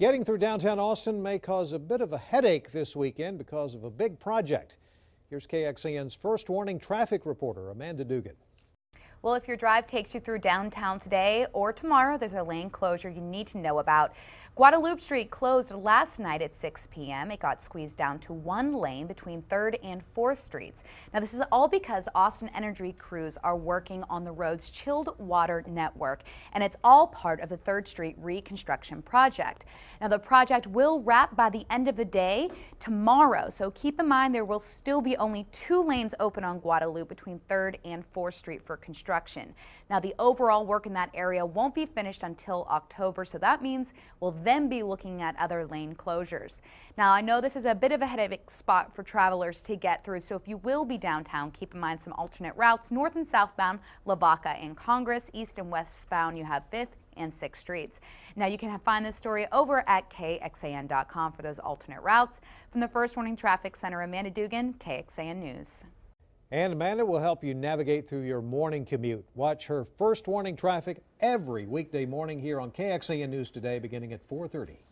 Getting through downtown Austin may cause a bit of a headache this weekend because of a big project. Here's KXAN's first warning traffic reporter, Amanda Dugan. Well, if your drive takes you through downtown today or tomorrow, there's a lane closure you need to know about. Guadalupe Street closed last night at 6 p.m. It got squeezed down to one lane between 3rd and 4th Streets. Now, this is all because Austin Energy crews are working on the road's chilled water network, and it's all part of the 3rd Street reconstruction project. Now, the project will wrap by the end of the day tomorrow, so keep in mind there will still be only two lanes open on Guadalupe between 3rd and 4th Street for construction construction. Now, the overall work in that area won't be finished until October, so that means we'll then be looking at other lane closures. Now, I know this is a bit of a headache spot for travelers to get through, so if you will be downtown, keep in mind some alternate routes north and southbound, Lavaca and Congress, east and westbound, you have 5th and 6th Streets. Now you can find this story over at KXAN.com for those alternate routes. From the First Warning Traffic Center, Amanda Dugan, KXAN News. And Amanda will help you navigate through your morning commute. Watch her first warning traffic every weekday morning here on KXAN News Today beginning at 430.